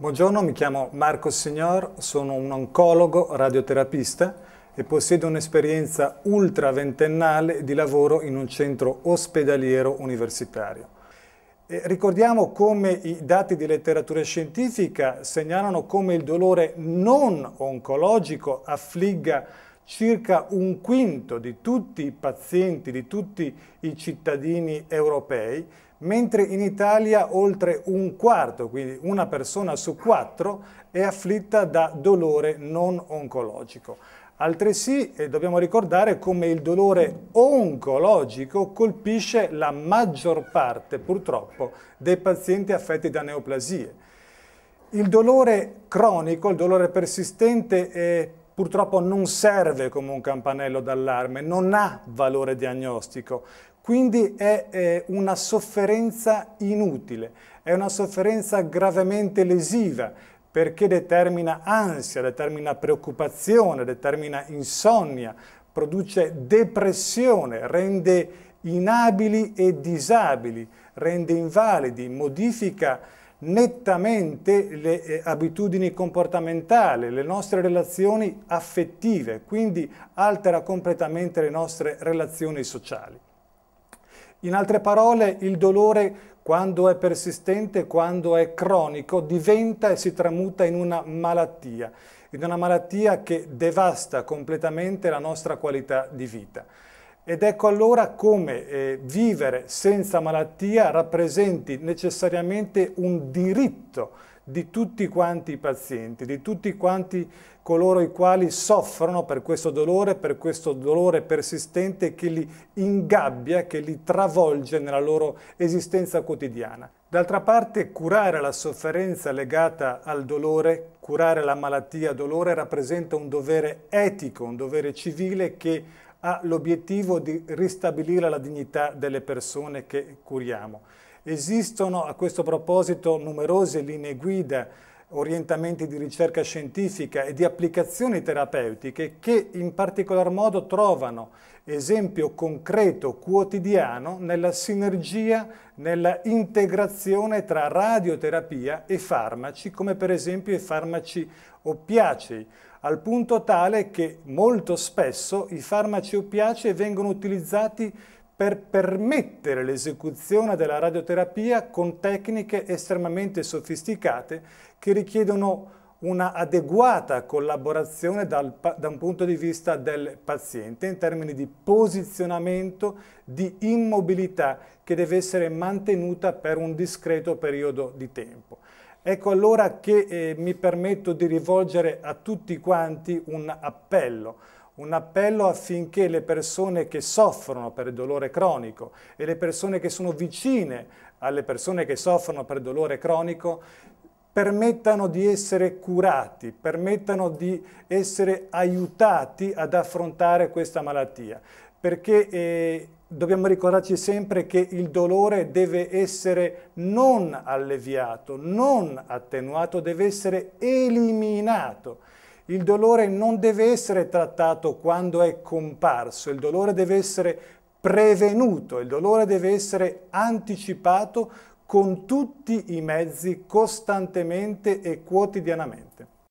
Buongiorno, mi chiamo Marco Signor, sono un oncologo radioterapista e possiedo un'esperienza ultra ventennale di lavoro in un centro ospedaliero universitario. E ricordiamo come i dati di letteratura scientifica segnalano come il dolore non oncologico affligga circa un quinto di tutti i pazienti, di tutti i cittadini europei, mentre in Italia oltre un quarto, quindi una persona su quattro, è afflitta da dolore non oncologico. Altresì eh, dobbiamo ricordare come il dolore oncologico colpisce la maggior parte, purtroppo, dei pazienti affetti da neoplasie. Il dolore cronico, il dolore persistente, è purtroppo non serve come un campanello d'allarme, non ha valore diagnostico, quindi è, è una sofferenza inutile, è una sofferenza gravemente lesiva perché determina ansia, determina preoccupazione, determina insonnia, produce depressione, rende inabili e disabili, rende invalidi, modifica nettamente le eh, abitudini comportamentali, le nostre relazioni affettive, quindi altera completamente le nostre relazioni sociali. In altre parole, il dolore quando è persistente, quando è cronico, diventa e si tramuta in una malattia, in una malattia che devasta completamente la nostra qualità di vita. Ed ecco allora come eh, vivere senza malattia rappresenti necessariamente un diritto di tutti quanti i pazienti, di tutti quanti coloro i quali soffrono per questo dolore, per questo dolore persistente che li ingabbia, che li travolge nella loro esistenza quotidiana. D'altra parte, curare la sofferenza legata al dolore, curare la malattia dolore, rappresenta un dovere etico, un dovere civile che ha l'obiettivo di ristabilire la dignità delle persone che curiamo. Esistono a questo proposito numerose linee guida, orientamenti di ricerca scientifica e di applicazioni terapeutiche che in particolar modo trovano esempio concreto quotidiano nella sinergia, nella integrazione tra radioterapia e farmaci, come per esempio i farmaci oppiacei al punto tale che molto spesso i farmaci oppiacei vengono utilizzati per permettere l'esecuzione della radioterapia con tecniche estremamente sofisticate che richiedono una adeguata collaborazione dal, da un punto di vista del paziente in termini di posizionamento, di immobilità che deve essere mantenuta per un discreto periodo di tempo. Ecco allora che eh, mi permetto di rivolgere a tutti quanti un appello, un appello affinché le persone che soffrono per dolore cronico e le persone che sono vicine alle persone che soffrono per dolore cronico permettano di essere curati, permettano di essere aiutati ad affrontare questa malattia, perché eh, dobbiamo ricordarci sempre che il dolore deve essere non alleviato, non attenuato, deve essere eliminato. Il dolore non deve essere trattato quando è comparso, il dolore deve essere prevenuto, il dolore deve essere anticipato con tutti i mezzi costantemente e quotidianamente.